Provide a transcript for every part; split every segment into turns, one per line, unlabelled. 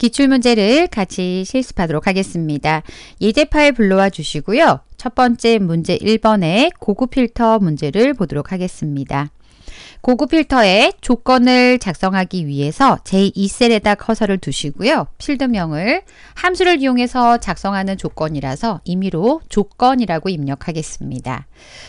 기출문제를 같이 실습하도록 하겠습니다. 예제 파일 불러와 주시고요. 첫 번째 문제 1번의 고급 필터 문제를 보도록 하겠습니다. 고급 필터의 조건을 작성하기 위해서 제2셀에다 커서를 두시고요. 필드명을 함수를 이용해서 작성하는 조건이라서 임의로 조건이라고 입력하겠습니다.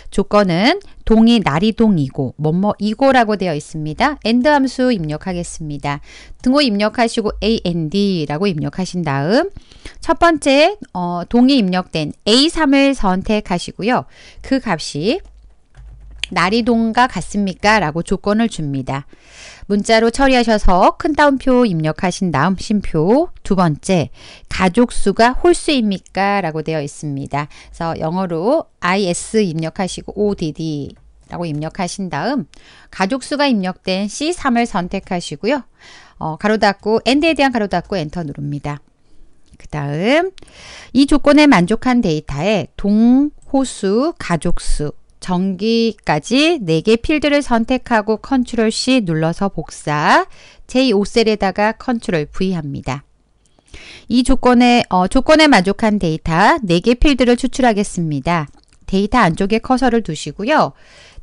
조건은 동이 날이 동이고 뭐 뭐이고라고 되어 있습니다. AND 함수 입력하겠습니다. 등호 입력하시고 AND라고 입력하신 다음 첫 번째 어, 동이 입력된 A3을 선택하시고요. 그 값이 나리동과 같습니까? 라고 조건을 줍니다. 문자로 처리하셔서 큰 따옴표 입력하신 다음 심표 두 번째 가족수가 홀수입니까? 라고 되어 있습니다. 그래서 영어로 is 입력하시고 odd 라고 입력하신 다음 가족수가 입력된 C3을 선택하시고요. 어, 가로 닫고 엔드에 대한 가로 닫고 엔터 누릅니다. 그 다음 이 조건에 만족한 데이터에 동호수, 가족수 정기까지 4개 필드를 선택하고 컨트롤 C 눌러서 복사, j 5셀에다가 컨트롤 V 합니다. 이 조건에, 어, 조건에 만족한 데이터 4개 필드를 추출하겠습니다. 데이터 안쪽에 커서를 두시고요.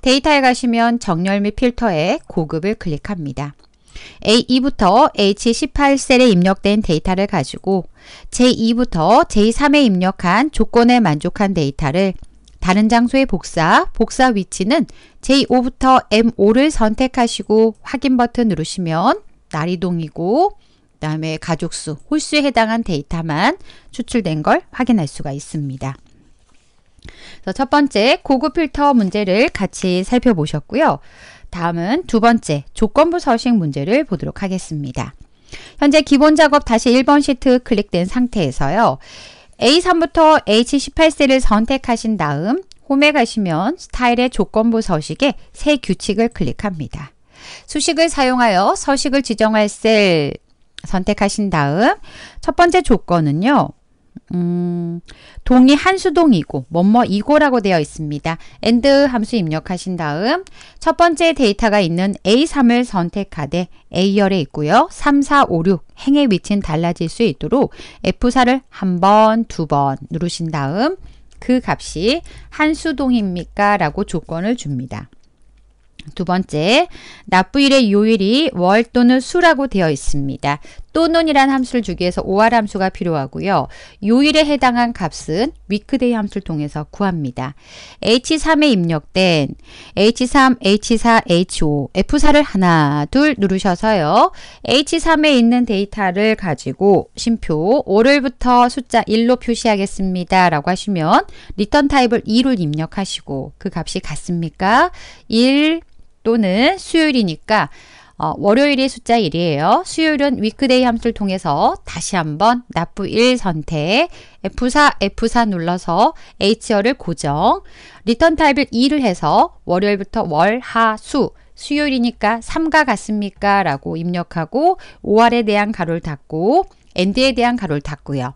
데이터에 가시면 정렬 및 필터에 고급을 클릭합니다. A2부터 H18셀에 입력된 데이터를 가지고 j 2부터 j 3에 입력한 조건에 만족한 데이터를 다른 장소의 복사, 복사 위치는 J5부터 M5를 선택하시고 확인 버튼 누르시면 날이동이고 그 다음에 가족수, 홀수에 해당한 데이터만 추출된 걸 확인할 수가 있습니다. 그래서 첫 번째 고급 필터 문제를 같이 살펴보셨고요. 다음은 두 번째 조건부 서식 문제를 보도록 하겠습니다. 현재 기본 작업 다시 1번 시트 클릭된 상태에서요. A3부터 H18셀을 선택하신 다음 홈에 가시면 스타일의 조건부 서식에 새 규칙을 클릭합니다. 수식을 사용하여 서식을 지정할 셀 선택하신 다음 첫 번째 조건은요. 음, 동이 한수동이고 뭐뭐이고라고 되어 있습니다. and 함수 입력하신 다음 첫 번째 데이터가 있는 A3을 선택하되 A열에 있고요. 3, 4, 5, 6 행의 위치는 달라질 수 있도록 F4를 한 번, 두번 누르신 다음 그 값이 한수동입니까? 라고 조건을 줍니다. 두 번째, 납부일의 요일이 월 또는 수라고 되어 있습니다. 또는이란 함수를 주기 위해서 OR 함수가 필요하고요. 요일에 해당한 값은 위크데이 함수를 통해서 구합니다. H3에 입력된 H3, H4, H5, F4를 하나, 둘 누르셔서요. H3에 있는 데이터를 가지고 심표 월요일부터 숫자 1로 표시하겠습니다. 라고 하시면 리턴 타입을 2로 입력하시고 그 값이 같습니까? 1 또는 수요일이니까 어, 월요일이 숫자 1이에요. 수요일은 위크데이 함수를 통해서 다시 한번 납부 1 선택, F4, F4 눌러서 HR을 고정, 리턴 타입을 2를 해서 월요일부터 월, 하, 수, 수요일이니까 3과 같습니까? 라고 입력하고 5R에 대한 가로를 닫고 엔드에 대한 가로를 닫고요.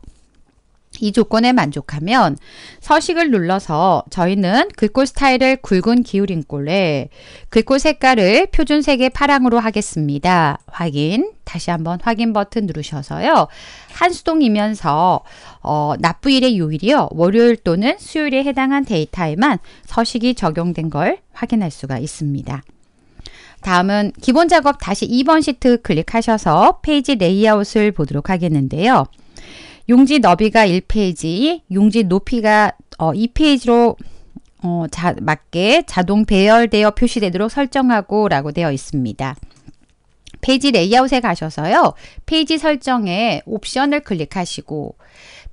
이 조건에 만족하면 서식을 눌러서 저희는 글꼴 스타일을 굵은 기울임꼴에 글꼴 색깔을 표준색의 파랑으로 하겠습니다. 확인 다시 한번 확인 버튼 누르셔서요. 한수동이면서 어, 납부일의 요일이요. 월요일 또는 수요일에 해당한 데이터에만 서식이 적용된 걸 확인할 수가 있습니다. 다음은 기본 작업 다시 2번 시트 클릭하셔서 페이지 레이아웃을 보도록 하겠는데요. 용지 너비가 1페이지, 용지 높이가 어, 2페이지로 어, 자, 맞게 자동 배열되어 표시되도록 설정하고 라고 되어 있습니다. 페이지 레이아웃에 가셔서요. 페이지 설정에 옵션을 클릭하시고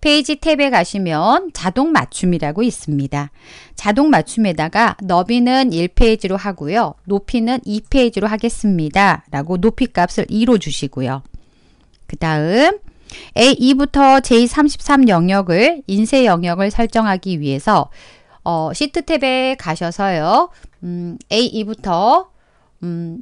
페이지 탭에 가시면 자동 맞춤이라고 있습니다. 자동 맞춤에다가 너비는 1페이지로 하고요. 높이는 2페이지로 하겠습니다. 라고 높이 값을 2로 주시고요. 그 다음 A2부터 J33 영역을 인쇄 영역을 설정하기 위해서 어, 시트 탭에 가셔서요. 음, A2부터 음,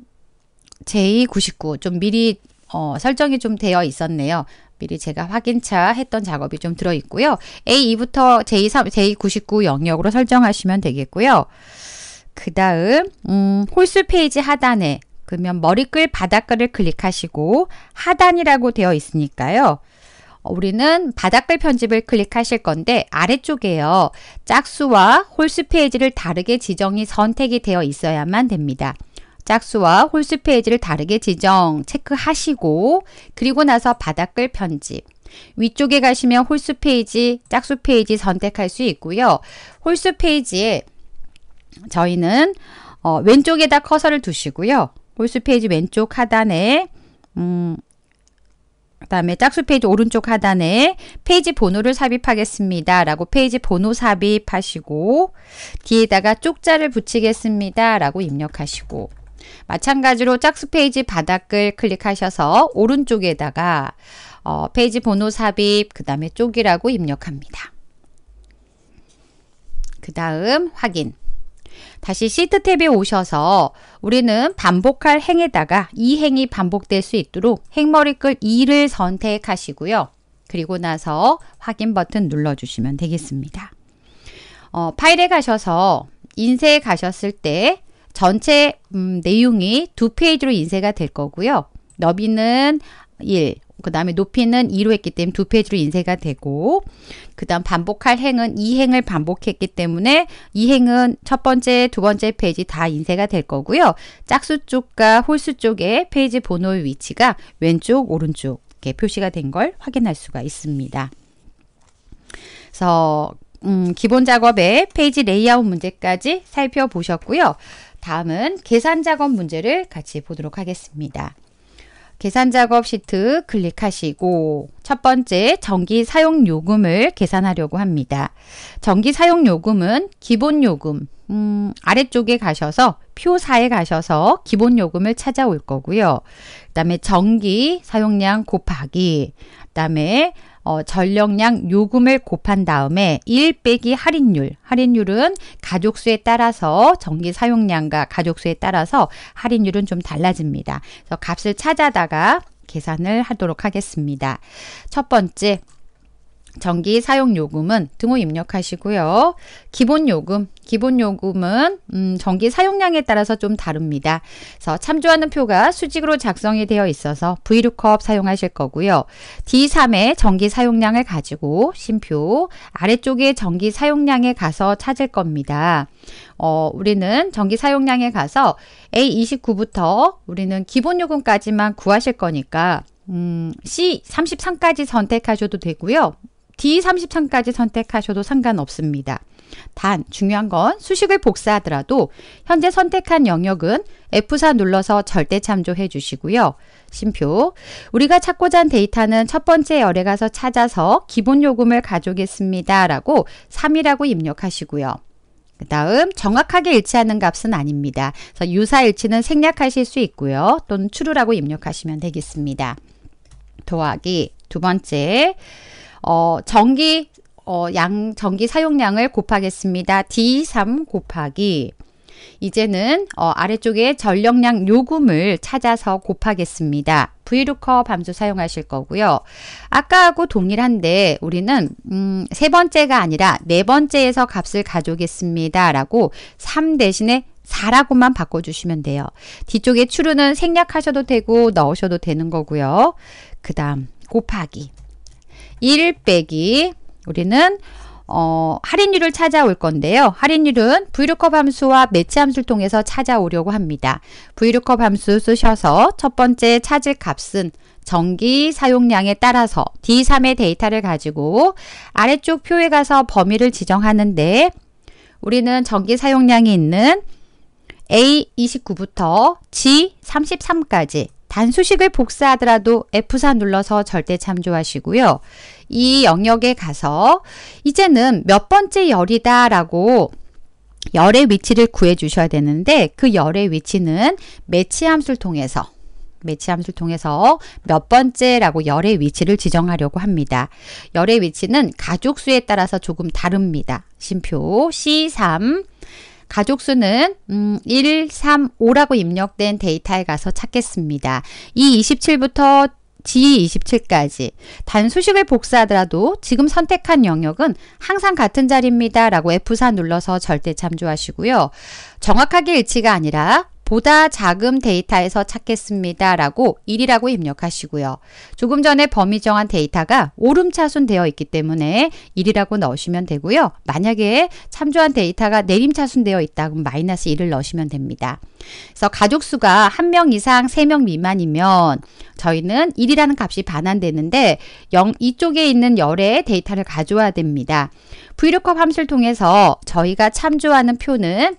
J99 좀 미리 어, 설정이 좀 되어 있었네요. 미리 제가 확인차 했던 작업이 좀 들어있고요. A2부터 J3, J99 영역으로 설정하시면 되겠고요. 그 다음 음, 홀수 페이지 하단에 그러면 머리글 바닥글을 클릭하시고 하단이라고 되어 있으니까요. 어, 우리는 바닥글 편집을 클릭하실 건데 아래쪽에요. 짝수와 홀수 페이지를 다르게 지정이 선택이 되어 있어야만 됩니다. 짝수와 홀수 페이지를 다르게 지정 체크하시고 그리고 나서 바닥글 편집 위쪽에 가시면 홀수 페이지, 짝수 페이지 선택할 수 있고요. 홀수 페이지에 저희는 어, 왼쪽에다 커서를 두시고요. 홀수 페이지 왼쪽 하단에 음, 그 다음에 짝수 페이지 오른쪽 하단에 페이지 번호를 삽입하겠습니다. 라고 페이지 번호 삽입하시고 뒤에다가 쪽자를 붙이겠습니다. 라고 입력하시고 마찬가지로 짝수 페이지 바닥을 클릭하셔서 오른쪽에다가 어, 페이지 번호 삽입 그 다음에 쪽이라고 입력합니다. 그 다음 확인 다시 시트 탭에 오셔서 우리는 반복할 행에다가 이 행이 반복될 수 있도록 행머리글 2를 선택하시고요. 그리고 나서 확인 버튼 눌러주시면 되겠습니다. 어, 파일에 가셔서 인쇄에 가셨을 때 전체 음, 내용이 두 페이지로 인쇄가 될 거고요. 너비는 1, 그 다음에 높이는 2로 했기 때문에 두 페이지로 인쇄가 되고 그 다음 반복할 행은 이 행을 반복했기 때문에 이 행은 첫 번째, 두 번째 페이지 다 인쇄가 될 거고요. 짝수 쪽과 홀수 쪽에 페이지 번호의 위치가 왼쪽, 오른쪽 이렇게 표시가 된 걸 확인할 수가 있습니다. 그래서 음, 기본 작업에 페이지 레이아웃 문제까지 살펴보셨고요. 다음은 계산 작업 문제를 같이 보도록 하겠습니다. 계산 작업 시트 클릭하시고 첫 번째 전기 사용 요금을 계산하려고 합니다. 전기 사용 요금은 기본 요금, 음, 아래쪽에 가셔서 표사에 가셔서 기본 요금을 찾아올 거고요. 그 다음에 전기 사용량 곱하기 그 다음에 어, 전력량 요금을 곱한 다음에 1 빼기 할인율 할인율은 가족수에 따라서 전기 사용량과 가족수에 따라서 할인율은 좀 달라집니다. 그래서 값을 찾아다가 계산을 하도록 하겠습니다. 첫 번째 전기 사용 요금은 등호 입력하시고요. 기본 요금, 기본 요금은 음, 전기 사용량에 따라서 좀 다릅니다. 그래서 참조하는 표가 수직으로 작성이 되어 있어서 브이 o o 사용하실 거고요. D3의 전기 사용량을 가지고 심표 아래쪽에 전기 사용량에 가서 찾을 겁니다. 어, 우리는 전기 사용량에 가서 A29부터 우리는 기본 요금까지만 구하실 거니까 음, C33까지 선택하셔도 되고요. D33까지 0 선택하셔도 상관없습니다. 단 중요한 건 수식을 복사하더라도 현재 선택한 영역은 F4 눌러서 절대 참조해 주시고요. 심표 우리가 찾고자 한 데이터는 첫 번째 열에 가서 찾아서 기본 요금을 가져오겠습니다. 라고 3이라고 입력하시고요. 그 다음 정확하게 일치하는 값은 아닙니다. 그래서 유사 일치는 생략하실 수 있고요. 또는 true라고 입력하시면 되겠습니다. 더하기 두 번째 어, 전기 어, 양 전기 사용량을 곱하겠습니다. D3 곱하기 이제는 어, 아래쪽에 전력량 요금을 찾아서 곱하겠습니다. 브이루커 밤수 사용하실 거고요. 아까하고 동일한데 우리는 음, 세 번째가 아니라 네 번째에서 값을 가져오겠습니다. 라고 3 대신에 4라고만 바꿔주시면 돼요. 뒤쪽에 추루는 생략하셔도 되고 넣으셔도 되는 거고요. 그 다음 곱하기 1 빼기 우리는 어, 할인율을 찾아올 건데요. 할인율은 브이 o o k 함수와 매치 함수를 통해서 찾아오려고 합니다. 브이 o o k 함수 쓰셔서 첫 번째 찾을 값은 전기 사용량에 따라서 D3의 데이터를 가지고 아래쪽 표에 가서 범위를 지정하는데 우리는 전기 사용량이 있는 A29부터 G33까지 단수식을 복사하더라도 F4 눌러서 절대 참조하시고요. 이 영역에 가서 이제는 몇 번째 열이다 라고 열의 위치를 구해 주셔야 되는데 그 열의 위치는 매치 함수를 통해서 매치 함수를 통해서 몇 번째라고 열의 위치를 지정하려고 합니다. 열의 위치는 가족수에 따라서 조금 다릅니다. 심표 C3 가족 수는 음, 1, 3, 5라고 입력된 데이터에 가서 찾겠습니다. 이 27부터 G27까지 단수식을 복사하더라도 지금 선택한 영역은 항상 같은 자리입니다 라고 F4 눌러서 절대 참조하시고요. 정확하게 일치가 아니라 보다 작은 데이터에서 찾겠습니다. 라고 1이라고 입력하시고요. 조금 전에 범위 정한 데이터가 오름차순 되어 있기 때문에 1이라고 넣으시면 되고요. 만약에 참조한 데이터가 내림차순 되어 있다 그럼 마이너스 1을 넣으시면 됩니다. 그래서 가족수가 1명 이상 3명 미만이면 저희는 1이라는 값이 반환되는데 0, 이쪽에 있는 열의 데이터를 가져와야 됩니다. vlookup 함수를 통해서 저희가 참조하는 표는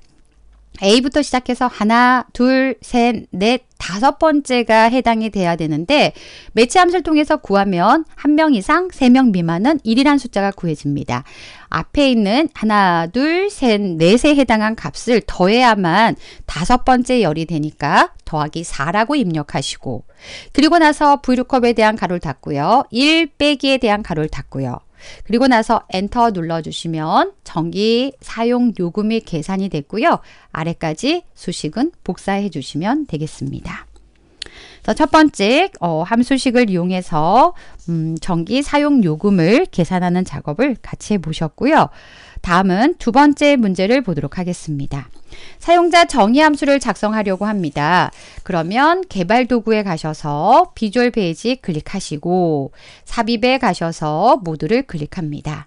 A부터 시작해서 하나, 둘, 셋, 넷, 다섯 번째가 해당이 돼야 되는데 매치함수를 통해서 구하면 한 명 이상, 세 명 미만은 1이라는 숫자가 구해집니다. 앞에 있는 하나, 둘, 셋, 넷에 해당한 값을 더해야만 다섯 번째 열이 되니까 더하기 4라고 입력하시고 그리고 나서 V룩컵에 대한 가로를 닫고요. 1 빼기에 대한 가로를 닫고요. 그리고 나서 엔터 눌러주시면 전기 사용 요금이 계산이 됐고요. 아래까지 수식은 복사해 주시면 되겠습니다. 첫 번째 어, 함수식을 이용해서 음, 전기 사용 요금을 계산하는 작업을 같이 해보셨고요. 다음은 두 번째 문제를 보도록 하겠습니다. 사용자 정의 함수를 작성하려고 합니다. 그러면 개발 도구에 가셔서 비주얼 페이지 클릭하시고 삽입에 가셔서 모두를 클릭합니다.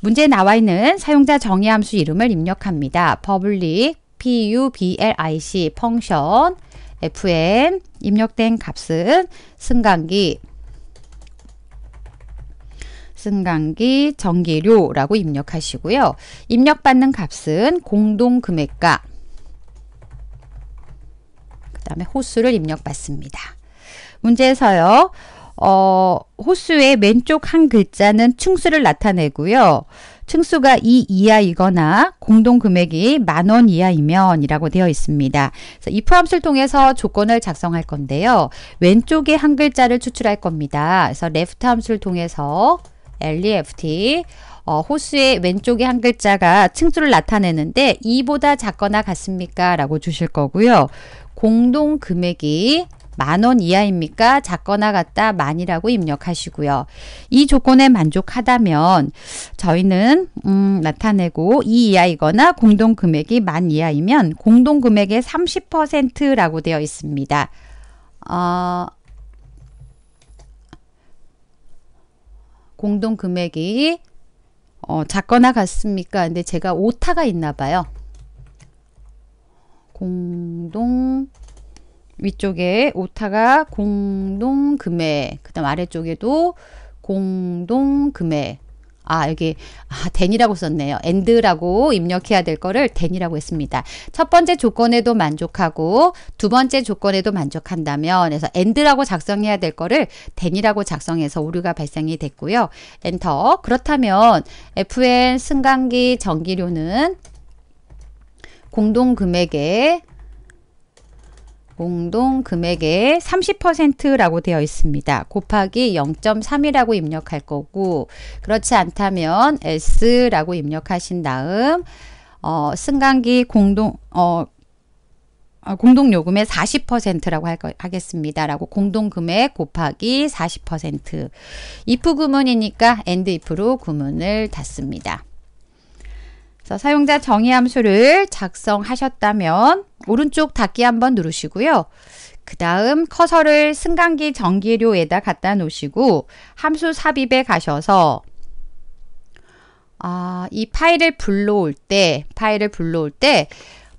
문제 나와 있는 사용자 정의 함수 이름을 입력합니다. public public function fn 입력된 값은 승강기 승강기 전기료라고 입력하시고요. 입력받는 값은 공동금액과 그 다음에 호수를 입력받습니다. 문제에서요. 어, 호수의 왼쪽 한 글자는 층수를 나타내고요. 층수가 2 이하이거나 공동금액이 만원 이하이면 이라고 되어 있습니다. 이 포함수를 통해서 조건을 작성할 건데요. 왼쪽에 한 글자를 추출할 겁니다. 그래서 레프트 함수를 통해서 LEFT 어, 호수의 왼쪽에 한 글자가 층수를 나타내는데 이보다 작거나 같습니까? 라고 주실 거고요. 공동 금액이 만원 이하입니까? 작거나 같다 만이라고 입력하시고요. 이 조건에 만족하다면 저희는 음, 나타내고 이 이하이거나 공동 금액이 만 이하이면 공동 금액의 30%라고 되어 있습니다. 어, 공동 금액이 어, 작거나 같습니까? 근데 제가 오타가 있나 봐요. 공동 위쪽에 오타가 공동 금액, 그 다음 아래쪽에도 공동 금액, 아, 여기, 아, 된이라고 썼네요. 엔드라고 입력해야 될 거를 된이라고 했습니다. 첫 번째 조건에도 만족하고, 두 번째 조건에도 만족한다면, 그래서 엔드라고 작성해야 될 거를 된이라고 작성해서 오류가 발생이 됐고요. 엔터. 그렇다면, FN 승강기 전기료는 공동금액의 공동 금액의 30%라고 되어 있습니다. 곱하기 0.3이라고 입력할 거고 그렇지 않다면 S라고 입력하신 다음 어, 승강기 공동 어, 아, 공동 요금의 40%라고 할 거, 하겠습니다라고 공동 금액 곱하기 40% if 구문이니까 and if로 구문을 닫습니다. 자, 사용자 정의 함수를 작성하셨다면 오른쪽 닫기 한번 누르시고요. 그 다음 커서를 승강기 전기료에다 갖다 놓으시고 함수 삽입에 가셔서 아, 이 파일을 불러올 때 파일을 불러올 때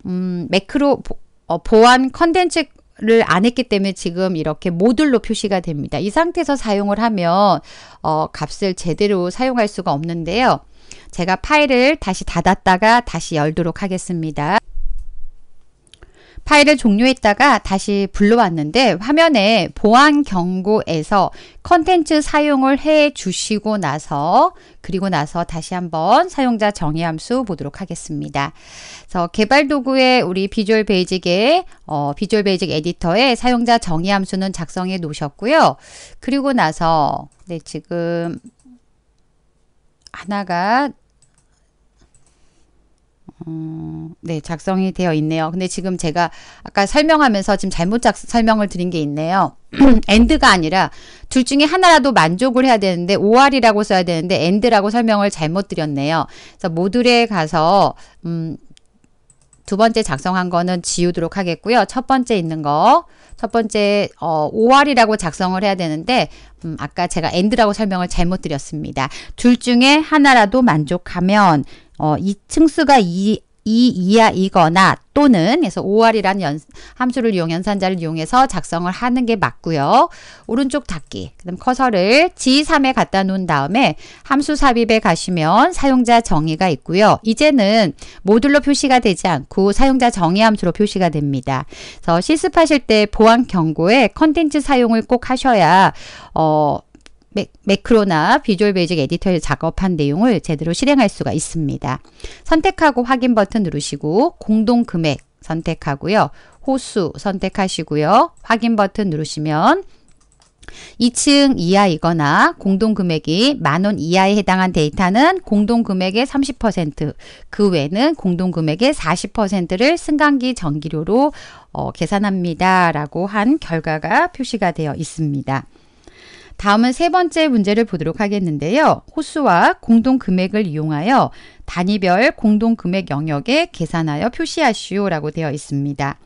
음, 매크로 어, 보안 컨텐츠 를안 했기 때문에 지금 이렇게 모듈로 표시가 됩니다. 이 상태에서 사용을 하면 어, 값을 제대로 사용할 수가 없는데요. 제가 파일을 다시 닫았다가 다시 열도록 하겠습니다. 파일을 종료했다가 다시 불러왔는데 화면에 보안 경고에서 컨텐츠 사용을 해 주시고 나서 그리고 나서 다시 한번 사용자 정의 함수 보도록 하겠습니다. 그래서 개발 도구에 우리 비주얼 베이직의 어, 비주얼 베이직 에디터에 사용자 정의 함수는 작성해 놓으셨고요. 그리고 나서 네 지금 하나가 어, 네, 작성이 되어 있네요. 근데 지금 제가 아까 설명하면서 지금 잘못 작, 설명을 드린 게 있네요. 엔드가 아니라 둘 중에 하나라도 만족을 해야 되는데 OR이라고 써야 되는데 엔드라고 설명을 잘못 드렸네요. 그래서 모듈에 가서 음, 두 번째 작성한 거는 지우도록 하겠고요. 첫 번째 있는 거, 첫 번째 어, 5월이라고 작성을 해야 되는데 음, 아까 제가 엔드라고 설명을 잘못 드렸습니다. 둘 중에 하나라도 만족하면 어, 이 층수가 이, 이 이하이거나 또는 해서 OR이라는 연, 함수를 이용 연산자를 이용해서 작성을 하는 게 맞고요. 오른쪽 닫기. 그다음 커서를 G3에 갖다 놓은 다음에 함수 삽입에 가시면 사용자 정의가 있고요. 이제는 모듈로 표시가 되지 않고 사용자 정의 함수로 표시가 됩니다. 그래서 실습하실 때 보안 경고에 컨텐츠 사용을 꼭 하셔야 어 매크로나 비주얼 베이직 에디터에 작업한 내용을 제대로 실행할 수가 있습니다. 선택하고 확인 버튼 누르시고 공동 금액 선택하고요. 호수 선택하시고요. 확인 버튼 누르시면 2층 이하이거나 공동금액이 만 원 이하에 해당한 데이터는 공동금액의 30%그 외는 공동금액의 40%를 승강기 전기료로 어, 계산합니다. 라고 한 결과가 표시가 되어 있습니다. 다음은 세 번째 문제를 보도록 하겠는데요. 호수와 공동금액을 이용하여 단위별 공동금액 영역에 계산하여 표시하시오라고 되어 있습니다.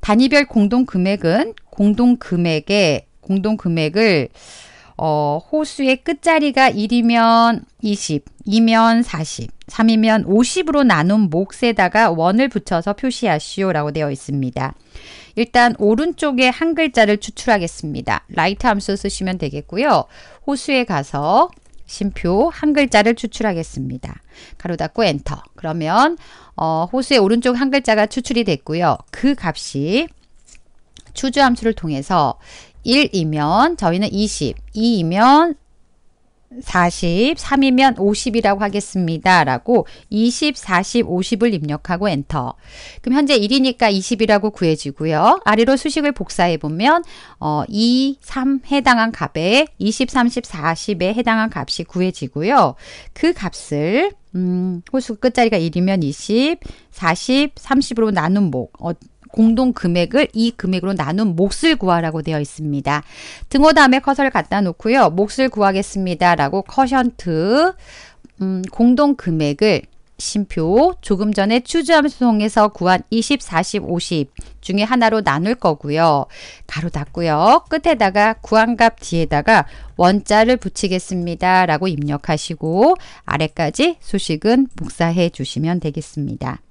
단위별 공동금액은 공동금액에 공동금액을 어, 호수의 끝자리가 1이면 20, 2면 40, 3이면 50으로 나눈 몫에다가 원을 붙여서 표시하시오 라고 되어 있습니다. 일단 오른쪽에 한 글자를 추출하겠습니다. 라이트 함수 쓰시면 되겠고요. 호수에 가서 심표 한 글자를 추출하겠습니다. 가로 닫고 엔터. 그러면 어, 호수의 오른쪽 한 글자가 추출이 됐고요. 그 값이 추주 함수를 통해서 1이면 저희는 20, 2이면 40, 3이면 50이라고 하겠습니다. 라고 20, 40, 50을 입력하고 엔터. 그럼 현재 1이니까 20이라고 구해지고요. 아래로 수식을 복사해보면 어, 2, 3 해당한 값에 20, 30, 40에 해당한 값이 구해지고요. 그 값을 음, 호수 끝자리가 1이면 20, 40, 30으로 나눈 목. 어, 공동 금액을 이 금액으로 나눈 몫을 구하라고 되어 있습니다. 등호 다음에 커서를 갖다 놓고요. 몫을 구하겠습니다. 라고 커션트 음, 공동 금액을 심표 조금 전에 추주함수 통해서 구한 20, 40, 50 중에 하나로 나눌 거고요. 가로 닫고요. 끝에다가 구한값 뒤에다가 원자를 붙이겠습니다. 라고 입력하시고 아래까지 수식은 복사해 주시면 되겠습니다.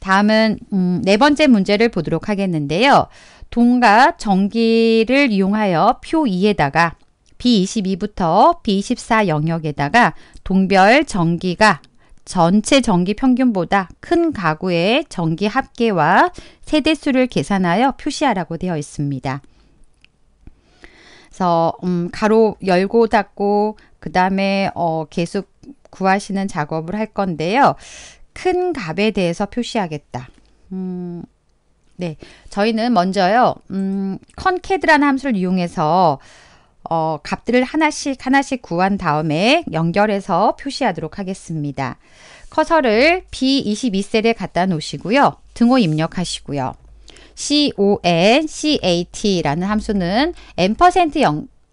다음은 음, 네 번째 문제를 보도록 하겠는데요. 동과 전기를 이용하여 표 2에다가 B22부터 B24 영역에다가 동별 전기가 전체 전기 평균보다 큰 가구의 전기 합계와 세대수를 계산하여 표시하라고 되어 있습니다. 그래서 음, 가로 열고 닫고 그 다음에 어, 계속 구하시는 작업을 할 건데요. 큰 값에 대해서 표시하겠다. 음, 네. 저희는 먼저요, 음, 컨캐드라는 함수를 이용해서 어, 값들을 하나씩 하나씩 구한 다음에 연결해서 표시하도록 하겠습니다. 커서를 B22셀에 갖다 놓으시고요. 등호 입력하시고요. CON, CAT라는 함수는 n%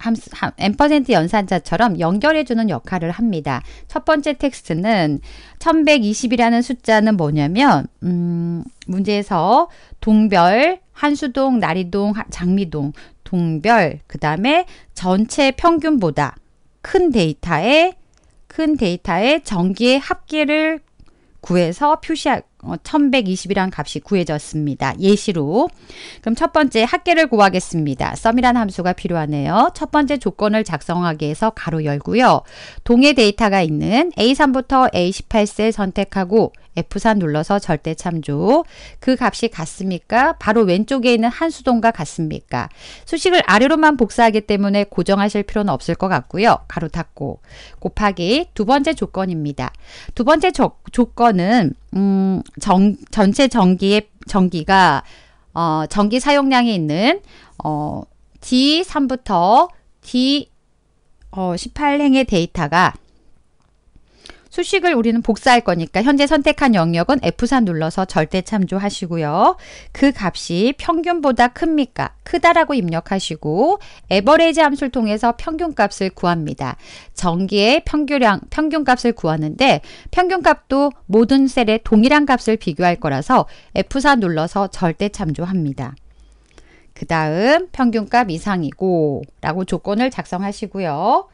함수, 함, n% 연산자처럼 연결해주는 역할을 합니다. 첫 번째 텍스트는 1120이라는 숫자는 뭐냐면 음, 문제에서 동별, 한수동, 나리동, 장미동, 동별, 그 다음에 전체 평균보다 큰 데이터의 큰 데이터의 전기의 합계를 구해서 표시할 1120이란 어, 값이 구해졌습니다. 예시로 그럼 첫 번째 합계를 구하겠습니다. 썸이란 함수가 필요하네요. 첫 번째 조건을 작성하기 위해서 가로 열고요. 동의 데이터가 있는 A3부터 A18셀 선택하고 F4 눌러서 절대 참조. 그 값이 같습니까? 바로 왼쪽에 있는 한수동과 같습니까? 수식을 아래로만 복사하기 때문에 고정하실 필요는 없을 것 같고요. 가로 닫고 곱하기 두 번째 조건입니다. 두 번째 조, 조건은 음, 정, 전체 전기의 전기가 어, 전기 사용량이 있는 어, D3부터 D 어, 18행의 데이터가 수식을 우리는 복사할 거니까 현재 선택한 영역은 f 3 눌러서 절대 참조하시고요. 그 값이 평균보다 큽니까? 크다라고 입력하시고 에버레이지 함수를 통해서 평균값을 구합니다. 전기의 평균량, 평균값을 구하는데 평균값도 모든 셀의 동일한 값을 비교할 거라서 F4 눌러서 절대 참조합니다. 그 다음 평균값 이상이고 라고 조건을 작성하시고요.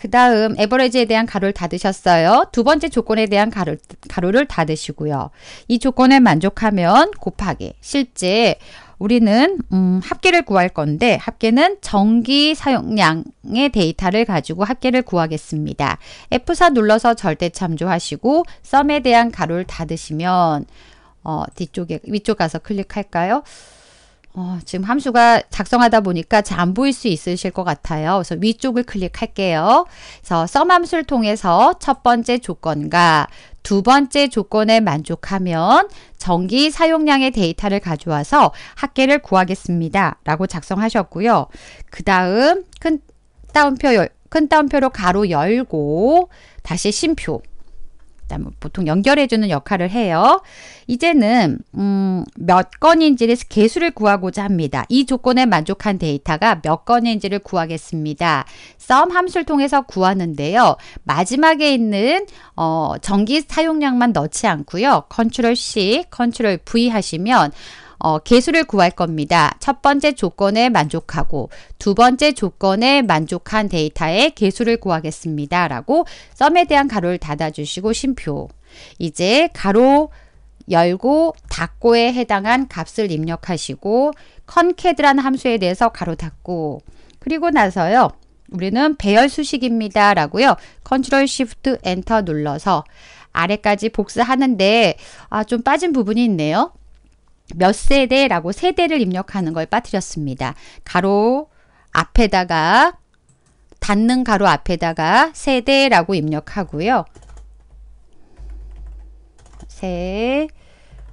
그 다음 에버리지에 대한 가로를 닫으셨어요. 두 번째 조건에 대한 가로, 가로를 닫으시고요. 이 조건에 만족하면 곱하기 실제 우리는 음, 합계를 구할 건데 합계는 전기 사용량의 데이터를 가지고 합계를 구하겠습니다. F4 눌러서 절대 참조하시고 썸에 대한 가로를 닫으시면 어, 뒤쪽에 위쪽 가서 클릭할까요? 어, 지금 함수가 작성하다 보니까 잘 안 보일 수 있으실 것 같아요. 그래서 위쪽을 클릭할게요. 그래서 썸 함수를 통해서 첫 번째 조건과 두 번째 조건에 만족하면 전기 사용량의 데이터를 가져와서 학계를 구하겠습니다. 라고 작성하셨고요. 그 다음 큰 따옴표 큰 따옴표로 가로 열고 다시 심표 뭐 보통 연결해주는 역할을 해요. 이제는 음, 몇 건인지를 개수를 구하고자 합니다. 이 조건에 만족한 데이터가 몇 건인지를 구하겠습니다. 썸 함수를 통해서 구하는데요. 마지막에 있는 어, 전기 사용량만 넣지 않고요. 컨트롤 C, 컨트롤 V 하시면 어, 개수를 구할 겁니다. 첫 번째 조건에 만족하고 두 번째 조건에 만족한 데이터의 개수를 구하겠습니다. 라고 썸에 대한 가로를 닫아주시고 심표 이제 가로 열고 닫고에 해당한 값을 입력하시고 컨캐드라는 함수에 대해서 가로 닫고 그리고 나서요. 우리는 배열 수식입니다. 라고요. 컨트롤 쉬프트 엔터 눌러서 아래까지 복사하는데 아, 좀 빠진 부분이 있네요. 몇 세대라고 세대를 입력하는 걸 빠뜨렸습니다. 가로 앞에다가 닫는 가로 앞에다가 세대라고 입력하고요.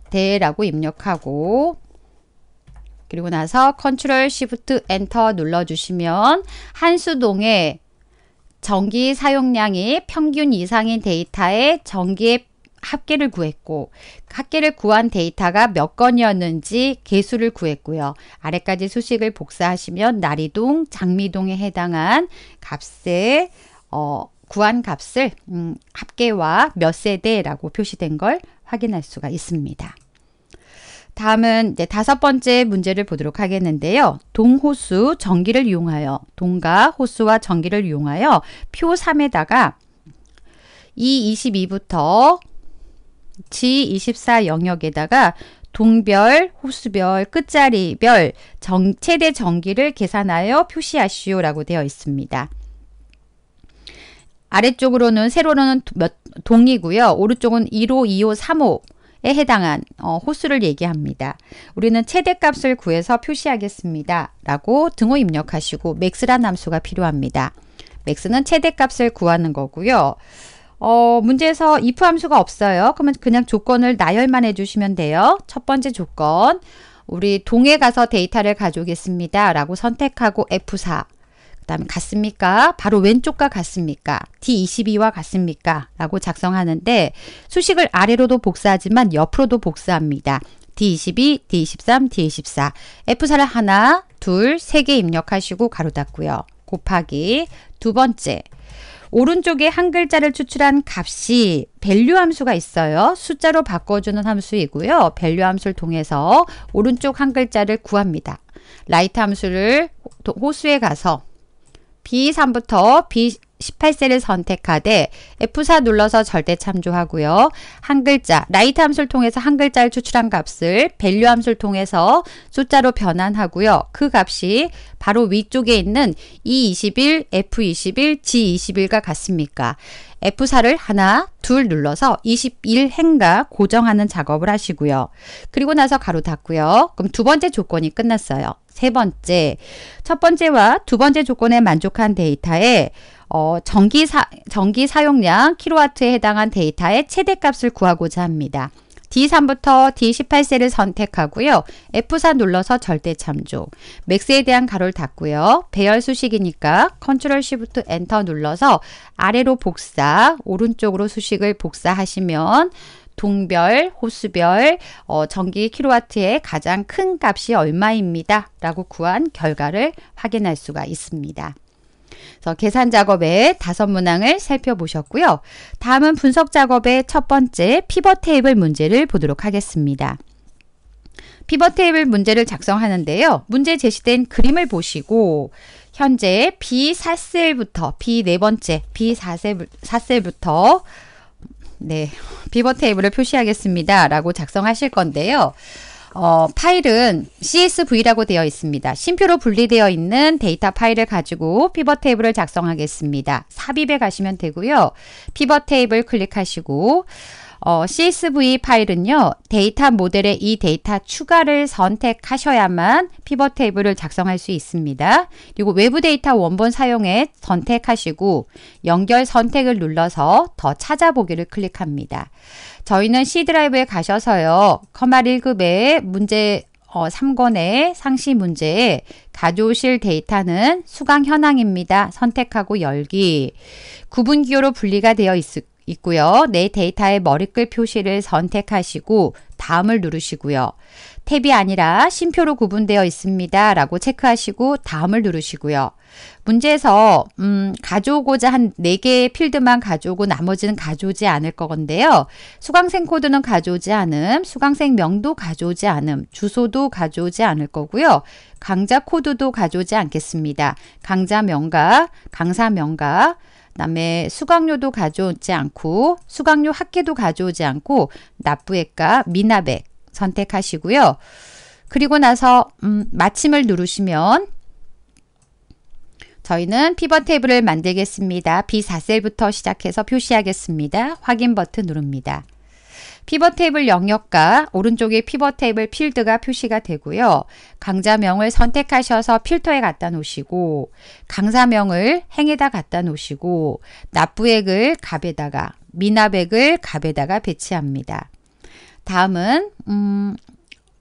세대라고 입력하고 그리고 나서 컨트롤 시프트 엔터 눌러주시면 한수동의 전기 사용량이 평균 이상인 데이터에 전기의 합계를 구했고 합계를 구한 데이터가 몇 건이었는지 개수를 구했고요. 아래까지 수식을 복사하시면 나리동, 장미동에 해당한 값의 어, 구한 값을 음, 합계와 몇 세대라고 표시된 걸 확인할 수가 있습니다. 다음은 이제 다섯 번째 문제를 보도록 하겠는데요. 동호수 전기를 이용하여 동과 호수와 전기를 이용하여 표 3에다가 이 22부터 G24 영역에다가 동별, 호수별, 끝자리별, 정, 최대 전기를 계산하여 표시하시오라고 되어 있습니다. 아래쪽으로는 세로로는 몇 동이고요. 오른쪽은 1호, 2호, 3호에 해당한 어, 호수를 얘기합니다. 우리는 최대값을 구해서 표시하겠습니다. 라고 등호 입력하시고 맥스란 함수가 필요합니다. 맥스는 최대값을 구하는 거고요. 어, 문제에서 if 함수가 없어요. 그러면 그냥 조건을 나열만 해주시면 돼요. 첫 번째 조건, 우리 동에 가서 데이터를 가져오겠습니다. 라고 선택하고 F4. 그 다음에 같습니까? 바로 왼쪽과 같습니까? D22와 같습니까? 라고 작성하는데 수식을 아래로도 복사하지만 옆으로도 복사합니다. D22, D23, D24. F4를 하나, 둘, 세 개 입력하시고 가로 닫고요. 곱하기 두 번째 오른쪽에 한 글자를 추출한 값이 밸류 함수가 있어요. 숫자로 바꿔주는 함수이고요. 밸류 함수를 통해서 오른쪽 한 글자를 구합니다. 라이트 함수를 호수에 가서 B3부터 B, 18세를 선택하되 F4 눌러서 절대 참조하고요. 한 글자, 라이트 함수를 통해서 한 글자를 추출한 값을 밸류 함수를 통해서 숫자로 변환하고요. 그 값이 바로 위쪽에 있는 E21, F21, G21과 같습니까? F4를 하나, 둘 눌러서 21행가 고정하는 작업을 하시고요. 그리고 나서 가로 닫고요. 그럼 두 번째 조건이 끝났어요. 세 번째, 첫 번째와 두 번째 조건에 만족한 데이터에 어, 전기, 사, 전기 사용량 킬로와트에 해당한 데이터의 최대값을 구하고자 합니다. D3부터 D18셀을 선택하고요. F4 눌러서 절대 참조. 맥스에 대한 가로를 닫고요. 배열 수식이니까 컨트롤 s h i 엔터 눌러서 아래로 복사, 오른쪽으로 수식을 복사하시면 동별, 호수별, 어, 전기 킬로와트의 가장 큰 값이 얼마입니다. 라고 구한 결과를 확인할 수가 있습니다. 그래서 계산 작업의 다섯 문항을 살펴보셨고요. 다음은 분석 작업의 첫 번째 피벗 테이블 문제를 보도록 하겠습니다. 피벗 테이블 문제를 작성하는데요. 문제 제시된 그림을 보시고 현재 B4셀부터 B4 번째 B4셀 부터 네, 피벗 테이블을 표시하겠습니다. 라고 작성하실 건데요. 어, 파일은 CSV라고 되어 있습니다. 심표로 분리되어 있는 데이터 파일을 가지고 피벗 테이블을 작성하겠습니다. 삽입에 가시면 되고요. 피벗 테이블 클릭하시고 어, CSV 파일은요, 데이터 모델에 이 데이터 추가를 선택하셔야만 피벗 테이블을 작성할 수 있습니다. 그리고 외부 데이터 원본 사용에 선택하시고 연결 선택을 눌러서 더 찾아보기를 클릭합니다. 저희는 C 드라이브에 가셔서요, 커마 1급에 문제 어, 3권의 상시 문제에 가져오실 데이터는 수강 현황입니다. 선택하고 열기. 구분 기호로 분리가 되어 있을 있고요. 내 데이터의 머리글 표시를 선택하시고 다음을 누르시고요. 탭이 아니라 심표로 구분되어 있습니다. 라고 체크하시고 다음을 누르시고요. 문제에서 음, 가져오고자 한 4개의 필드만 가져오고 나머지는 가져오지 않을 건데요. 수강생 코드는 가져오지 않음, 수강생 명도 가져오지 않음, 주소도 가져오지 않을 거고요. 강좌 코드도 가져오지 않겠습니다. 강좌명가강사명가 그다음에 수강료도 가져오지 않고 수강료 학계도 가져오지 않고 납부액과 미납액 선택하시고요. 그리고 나서 음, 마침을 누르시면 저희는 피벗 테이블을 만들겠습니다. B4셀부터 시작해서 표시하겠습니다. 확인 버튼 누릅니다. 피벗 테이블 영역과 오른쪽에 피벗 테이블 필드가 표시가 되고요. 강좌명을 선택하셔서 필터에 갖다 놓으시고 강사명을 행에다 갖다 놓으시고 납부액을 값에다가 미납액을 값에다가 배치합니다. 다음은 음,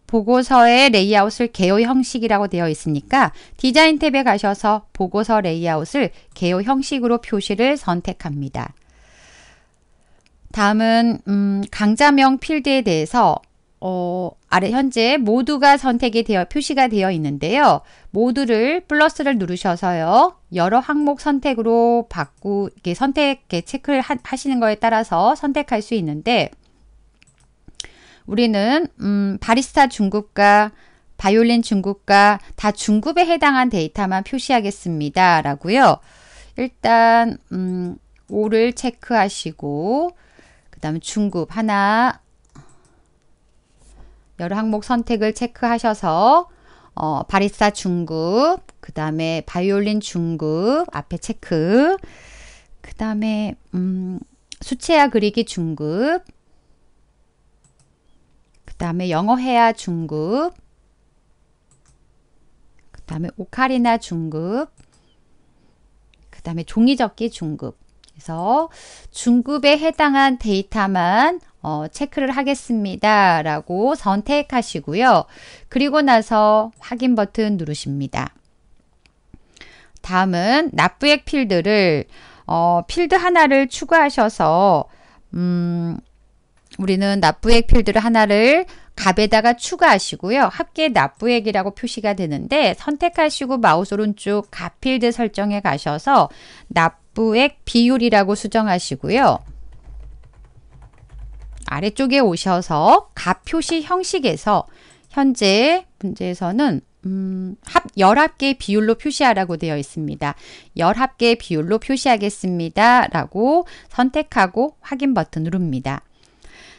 보고서의 레이아웃을 개요 형식이라고 되어 있으니까 디자인 탭에 가셔서 보고서 레이아웃을 개요 형식으로 표시를 선택합니다. 다음은 음, 강자명 필드에 대해서 어, 아래 현재 모두가 선택이 되어 표시가 되어 있는데요. 모두를 플러스를 누르셔서요. 여러 항목 선택으로 바꾸 게 선택 이 체크를 하, 하시는 거에 따라서 선택할 수 있는데 우리는 음, 바리스타 중급과 바이올린 중급과 다 중급에 해당한 데이터만 표시하겠습니다. 라고요. 일단 음, 5를 체크하시고 다음 중급 하나 여러 항목 선택을 체크하셔서 어, 바리스타 중급 그 다음에 바이올린 중급 앞에 체크 그 다음에 음, 수채화 그리기 중급 그 다음에 영어회화 중급 그 다음에 오카리나 중급 그 다음에 종이접기 중급 그래서 중급에 해당한 데이터만 어, 체크를 하겠습니다. 라고 선택하시고요. 그리고 나서 확인 버튼 누르십니다. 다음은 납부액 필드를 어, 필드 하나를 추가하셔서 음, 우리는 납부액 필드를 하나를 값에다가 추가하시고요. 합계 납부액이라고 표시가 되는데 선택하시고 마우스 오른쪽 값 필드 설정에 가셔서 납부 납부액 비율이라고 수정하시고요. 아래쪽에 오셔서 값 표시 형식에서 현재 문제에서는 음, 합 11개 비율로 표시하라고 되어 있습니다. 11개 비율로 표시하겠습니다. 라고 선택하고 확인 버튼 누릅니다.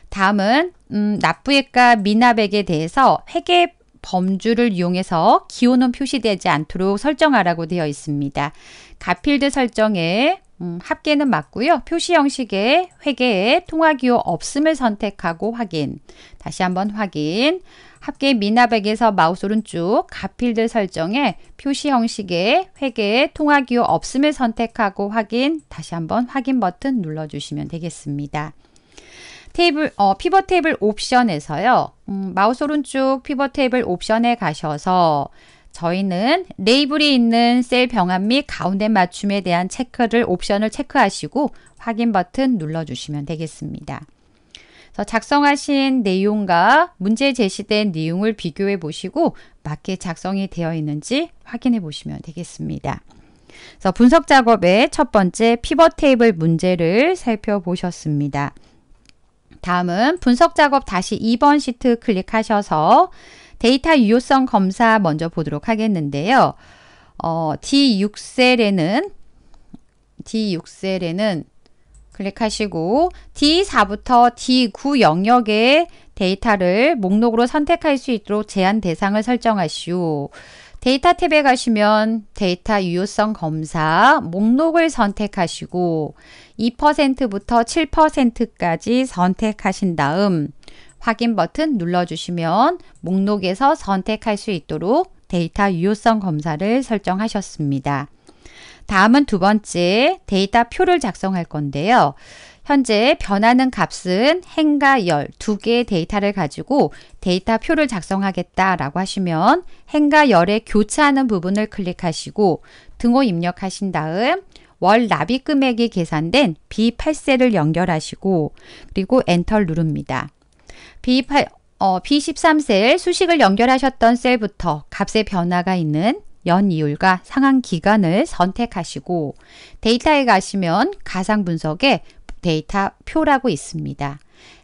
다음은 음, 납부액과 미납액에 대해서 회계 범주를 이용해서 기호는 표시되지 않도록 설정하라고 되어 있습니다. 가필드 설정에 음, 합계는 맞고요. 표시 형식의 회계에 통화기호 없음을 선택하고 확인. 다시 한번 확인. 합계 미납액에서 마우스 오른쪽 가필드 설정에 표시 형식의 회계에 통화기호 없음을 선택하고 확인. 다시 한번 확인 버튼 눌러주시면 되겠습니다. 테이블, 어, 피벗 테이블 옵션에서요. 음, 마우스 오른쪽 피벗 테이블 옵션에 가셔서 저희는 레이블이 있는 셀 병합 및 가운데 맞춤에 대한 체크를 옵션을 체크하시고 확인 버튼 눌러주시면 되겠습니다. 작성하신 내용과 문제 제시된 내용을 비교해 보시고 맞게 작성이 되어 있는지 확인해 보시면 되겠습니다. 그래서 분석 작업의 첫 번째 피벗 테이블 문제를 살펴보셨습니다. 다음은 분석 작업 다시 2번 시트 클릭하셔서 데이터 유효성 검사 먼저 보도록 하겠는데요. 어, D6셀에는 D6셀에는 클릭하시고 D4부터 D9 영역의 데이터를 목록으로 선택할 수 있도록 제한 대상을 설정하시오. 데이터 탭에 가시면 데이터 유효성 검사 목록을 선택하시고 2%부터 7%까지 선택하신 다음 확인 버튼 눌러주시면 목록에서 선택할 수 있도록 데이터 유효성 검사를 설정하셨습니다. 다음은 두 번째 데이터 표를 작성할 건데요. 현재 변하는 값은 행과 열 두 개의 데이터를 가지고 데이터 표를 작성하겠다라고 하시면 행과 열의 교차하는 부분을 클릭하시고 등호 입력하신 다음 월 납입 금액이 계산된 B8세를 연결하시고 그리고 엔터를 누릅니다. B8, 어, B13셀 수식을 연결하셨던 셀부터 값의 변화가 있는 연이율과 상한 기간을 선택하시고 데이터에 가시면 가상 분석에 데이터 표라고 있습니다.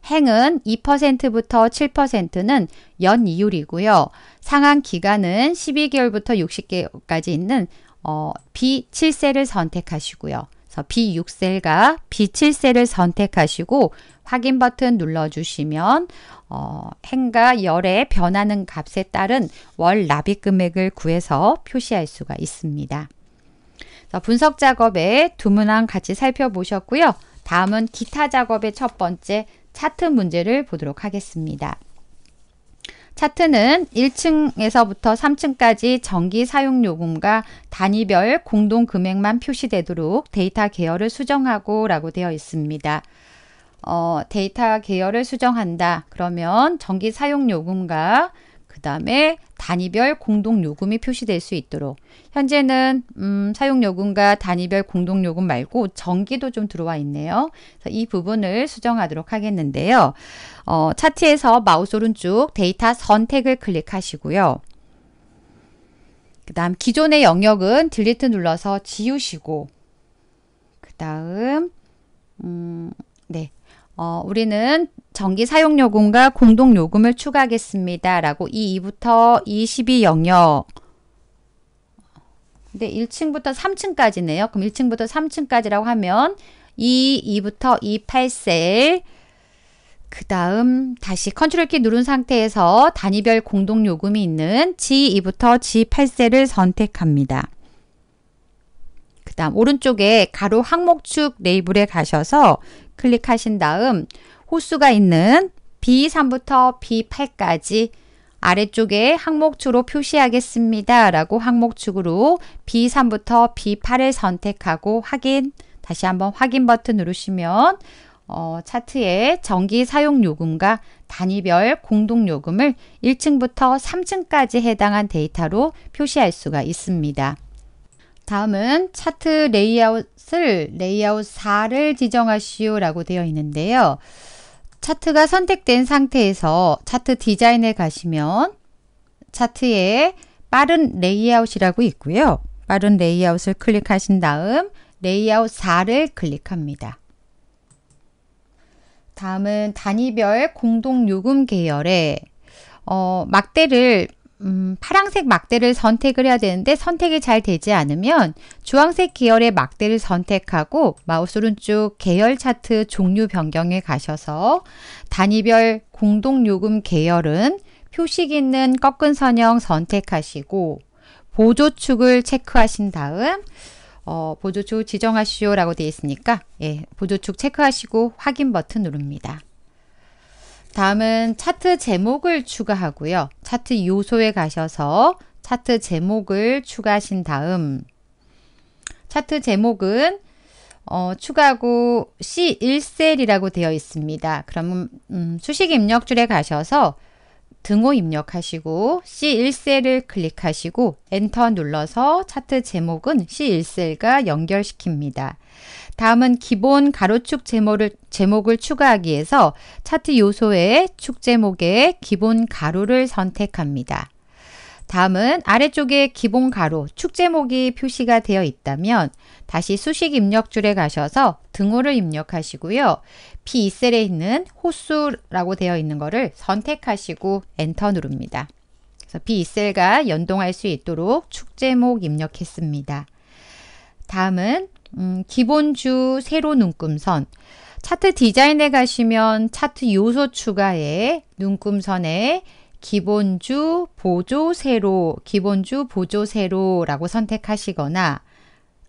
행은 2%부터 7%는 연이율이고요. 상한 기간은 12개월부터 60개월까지 있는 어, B7세를 선택하시고요. 그래서 B6셀과 B7셀을 선택하시고 확인 버튼 눌러주시면 어, 행과 열의 변하는 값에 따른 월 납입 금액을 구해서 표시할 수가 있습니다. 분석 작업의 두 문항 같이 살펴보셨고요. 다음은 기타 작업의 첫 번째 차트 문제를 보도록 하겠습니다. 차트는 1층에서부터 3층까지 전기 사용 요금과 단위별 공동 금액만 표시되도록 데이터 계열을 수정하고 라고 되어 있습니다. 어, 데이터 계열을 수정한다. 그러면 전기 사용 요금과 그다음에 단위별 공동 요금이 표시될 수 있도록 현재는 음, 사용 요금과 단위별 공동 요금 말고 전기도 좀 들어와 있네요. 이 부분을 수정하도록 하겠는데요. 어, 차트에서 마우스 오른쪽 데이터 선택을 클릭하시고요. 그 다음 기존의 영역은 딜리트 눌러서 지우시고 그 다음 음, 네. 어, 우리는 전기 사용 요금과 공동 요금을 추가하겠습니다. 라고 22부터 22 영역 근데 1층부터 3층까지네요. 그럼 1층부터 3층까지라고 하면 2, 2부터 2, 8셀 그 다음 다시 컨트롤 키 누른 상태에서 단위별 공동 요금이 있는 G2부터 G8셀을 선택합니다. 그 다음 오른쪽에 가로 항목축 레이블에 가셔서 클릭하신 다음 호수가 있는 B3부터 B8까지 아래쪽에 항목추로 표시하겠습니다. 라고 항목축으로 B3부터 B8을 선택하고 확인, 다시 한번 확인 버튼 누르시면 어, 차트에 전기 사용 요금과 단위별 공동 요금을 1층부터 3층까지 해당한 데이터로 표시할 수가 있습니다. 다음은 차트 레이아웃을 레이아웃 4를 지정하시오 라고 되어 있는데요. 차트가 선택된 상태에서 차트 디자인에 가시면 차트에 빠른 레이아웃이라고 있고요. 빠른 레이아웃을 클릭하신 다음 레이아웃 4를 클릭합니다. 다음은 단위별 공동요금 계열에 어, 막대를 음, 파랑색 막대를 선택을 해야 되는데 선택이 잘 되지 않으면 주황색 계열의 막대를 선택하고 마우스 오른쪽 계열 차트 종류 변경에 가셔서 단위별 공동요금 계열은 표식 있는 꺾은 선형 선택하시고 보조축을 체크하신 다음 어, 보조축 지정하시오 라고 되어 있으니까 예, 보조축 체크하시고 확인 버튼 누릅니다. 다음은 차트 제목을 추가하고요. 차트 요소에 가셔서 차트 제목을 추가하신 다음 차트 제목은 어, 추가하고 C1셀이라고 되어 있습니다. 그러면 음, 수식 입력줄에 가셔서 등호 입력하시고 C1셀을 클릭하시고 엔터 눌러서 차트 제목은 C1셀과 연결시킵니다. 다음은 기본 가로축 제목을, 제목을 추가하기 위해서 차트 요소에축 제목의 기본 가로를 선택합니다. 다음은 아래쪽에 기본 가로, 축 제목이 표시가 되어 있다면 다시 수식 입력줄에 가셔서 등호를 입력하시고요. B2셀에 있는 호수라고 되어 있는 것을 선택하시고 엔터 누릅니다. 그래서 B2셀과 연동할 수 있도록 축 제목 입력했습니다. 다음은 음, 기본주 세로 눈금선 차트 디자인에 가시면 차트 요소 추가에 눈금선에 기본주 보조 세로 기본주 보조 세로라고 선택하시거나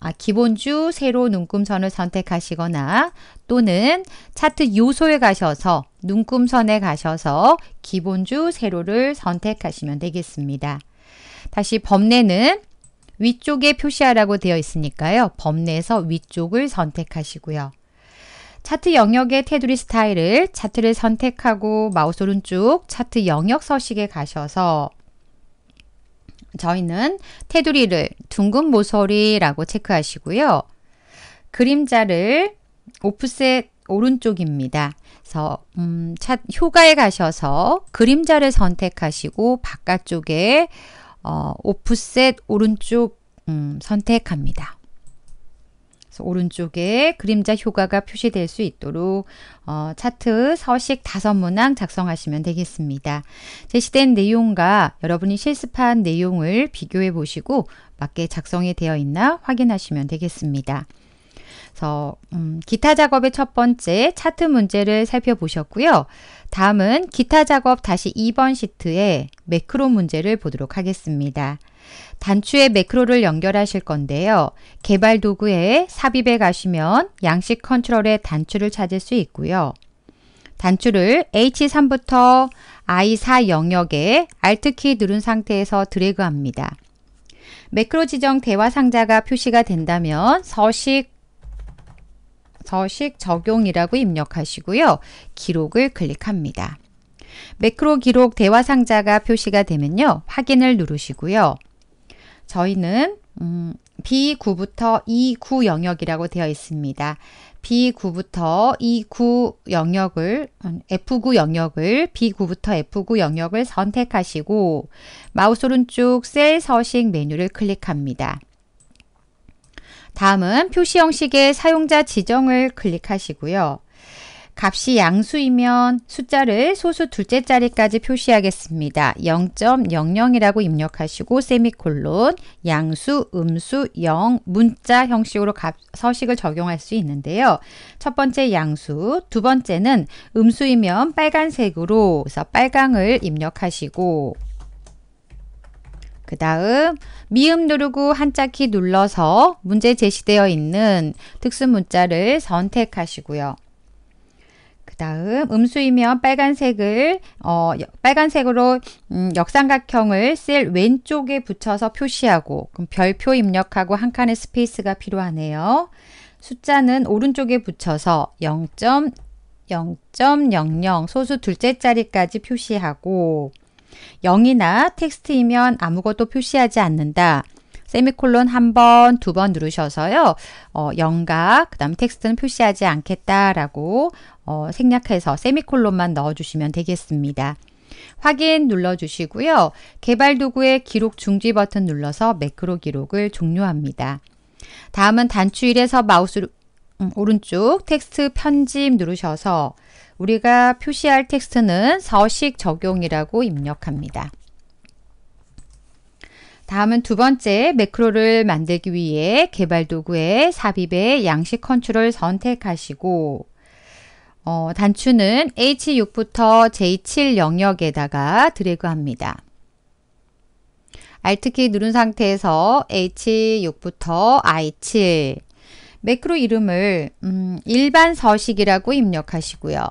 아, 기본주 세로 눈금선을 선택하시거나 또는 차트 요소에 가셔서 눈금선에 가셔서 기본주 세로를 선택하시면 되겠습니다. 다시 범례는 위쪽에 표시하라고 되어 있으니까요. 범내에서 위쪽을 선택하시고요. 차트 영역의 테두리 스타일을 차트를 선택하고 마우스 오른쪽 차트 영역 서식에 가셔서 저희는 테두리를 둥근 모서리라고 체크하시고요. 그림자를 오프셋 오른쪽입니다. 그래서 음, 차, 효과에 가셔서 그림자를 선택하시고 바깥쪽에 어, 오프셋 오른쪽 음, 선택합니다. 오른쪽에 그림자 효과가 표시될 수 있도록 어, 차트 서식 다섯 문항 작성하시면 되겠습니다. 제시된 내용과 여러분이 실습한 내용을 비교해 보시고 맞게 작성이 되어 있나 확인하시면 되겠습니다. 그래서 음, 기타 작업의 첫 번째 차트 문제를 살펴보셨고요. 다음은 기타 작업 다시 2번 시트에 매크로 문제를 보도록 하겠습니다. 단추에 매크로를 연결하실 건데요. 개발 도구에 삽입에 가시면 양식 컨트롤의 단추를 찾을 수 있고요. 단추를 H3부터 I4 영역에 Alt키 누른 상태에서 드래그합니다. 매크로 지정 대화 상자가 표시가 된다면 서식 서식 적용이라고 입력하시고요. 기록을 클릭합니다. 매크로 기록 대화 상자가 표시가 되면요. 확인을 누르시고요. 저희는 음, B9부터 E9 영역이라고 되어 있습니다. B9부터 E9 영역을 음, F9 영역을 B9부터 F9 영역을 선택하시고 마우스 오른쪽 셀 서식 메뉴를 클릭합니다. 다음은 표시 형식의 사용자 지정을 클릭하시고요. 값이 양수이면 숫자를 소수 둘째 자리까지 표시하겠습니다. 0.00이라고 입력하시고 세미콜론 양수, 음수, 0 문자 형식으로 값, 서식을 적용할 수 있는데요. 첫 번째 양수, 두 번째는 음수이면 빨간색으로 그래서 빨강을 입력하시고 그 다음 미음 누르고 한자 키 눌러서 문제 제시되어 있는 특수 문자를 선택하시고요. 그 다음 음수이면 빨간색을 어, 빨간색으로 음, 역삼각형을 셀 왼쪽에 붙여서 표시하고 그럼 별표 입력하고 한 칸의 스페이스가 필요하네요. 숫자는 오른쪽에 붙여서 0.0.00 소수 둘째 자리까지 표시하고 0이나 텍스트이면 아무것도 표시하지 않는다. 세미콜론 한 번, 두 번 누르셔서요. 어, 영과그 다음 텍스트는 표시하지 않겠다라고 어, 생략해서 세미콜론만 넣어주시면 되겠습니다. 확인 눌러주시고요. 개발 도구의 기록 중지 버튼 눌러서 매크로 기록을 종료합니다. 다음은 단추 1에서 마우스 음, 오른쪽 텍스트 편집 누르셔서 우리가 표시할 텍스트는 서식 적용이라고 입력합니다. 다음은 두 번째 매크로를 만들기 위해 개발 도구에 삽입의 양식 컨트롤 선택하시고 어, 단추는 H6부터 J7 영역에다가 드래그합니다. Alt키 누른 상태에서 H6부터 I7 매크로 이름을 음, 일반 서식이라고 입력하시고요.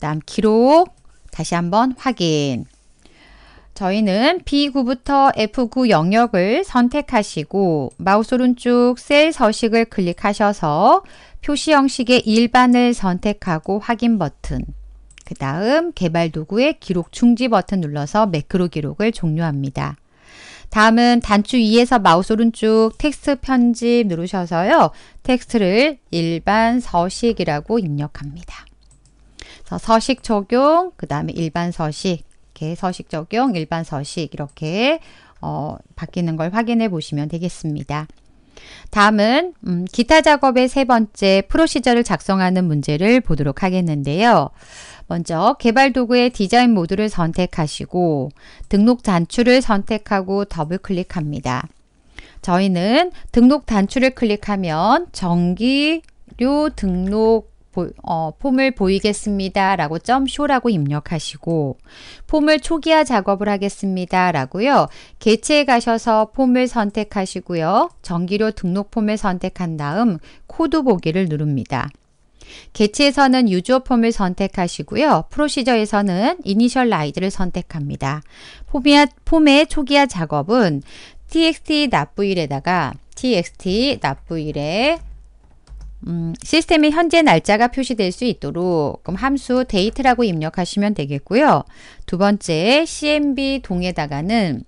그 다음 기록 다시 한번 확인. 저희는 B9부터 F9 영역을 선택하시고 마우스 오른쪽 셀 서식을 클릭하셔서 표시 형식의 일반을 선택하고 확인 버튼 그 다음 개발 도구의 기록 중지 버튼 눌러서 매크로 기록을 종료합니다. 다음은 단추 2에서 마우스 오른쪽 텍스트 편집 누르셔서요. 텍스트를 일반 서식이라고 입력합니다. 서식 적용, 그 다음에 일반 서식, 이렇게 서식 적용, 일반 서식 이렇게 어, 바뀌는 걸 확인해 보시면 되겠습니다. 다음은 음, 기타 작업의 세 번째 프로시저를 작성하는 문제를 보도록 하겠는데요. 먼저 개발 도구의 디자인 모드를 선택하시고 등록 단추를 선택하고 더블 클릭합니다. 저희는 등록 단추를 클릭하면 정기료 등록 보, 어, 폼을 보이겠습니다. 라고 점쇼라고 입력하시고 폼을 초기화 작업을 하겠습니다. 라고요. 개체에 가셔서 폼을 선택하시고요. 전기료 등록 폼을 선택한 다음 코드 보기를 누릅니다. 개체에서는 유저 폼을 선택하시고요. 프로시저에서는 이니셜 라이드를 선택합니다. 폼의, 폼의 초기화 작업은 txt 납부일에다가 txt 납부일에 음, 시스템에 현재 날짜가 표시될 수 있도록 그럼 함수 데이트라고 입력하시면 되겠고요. 두 번째 CMB 동에다가는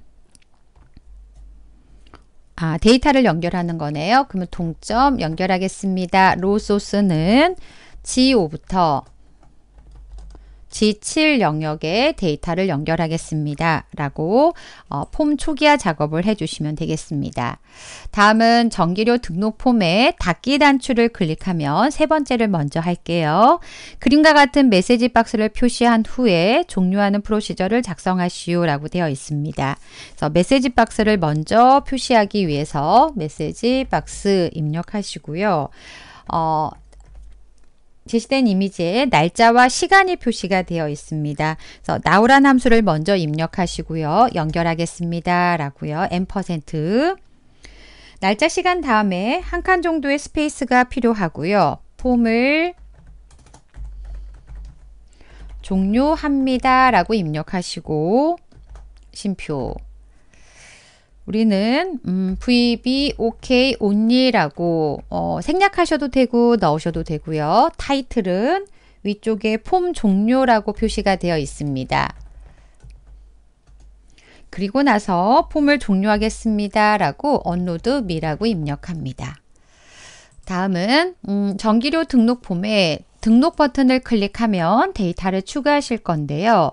아, 데이터를 연결하는 거네요. 그러면 동점 연결하겠습니다. 로 소스는 G5부터 G7 영역에 데이터를 연결하겠습니다. 라고 어, 폼 초기화 작업을 해주시면 되겠습니다. 다음은 전기료 등록 폼에 닫기 단추를 클릭하면 세 번째를 먼저 할게요. 그림과 같은 메시지 박스를 표시한 후에 종료하는 프로시저를 작성하시오 라고 되어 있습니다. 그래서 메시지 박스를 먼저 표시하기 위해서 메시지 박스 입력하시고요. 어, 제시된 이미지에 날짜와 시간이 표시가 되어 있습니다. 그래서 나오란 함수를 먼저 입력하시고요. 연결하겠습니다. 라고요. n%. 날짜 시간 다음에 한 칸 정도의 스페이스가 필요하고요. 폼을 종료합니다. 라고 입력하시고 심표 우리는 음, VB OK only라고 어, 생략하셔도 되고 넣으셔도 되고요. 타이틀은 위쪽에 폼 종료라고 표시가 되어 있습니다. 그리고 나서 폼을 종료하겠습니다. 라고 언로드 미라고 입력합니다. 다음은 음, 전기료 등록 폼에 등록 버튼을 클릭하면 데이터를 추가하실 건데요.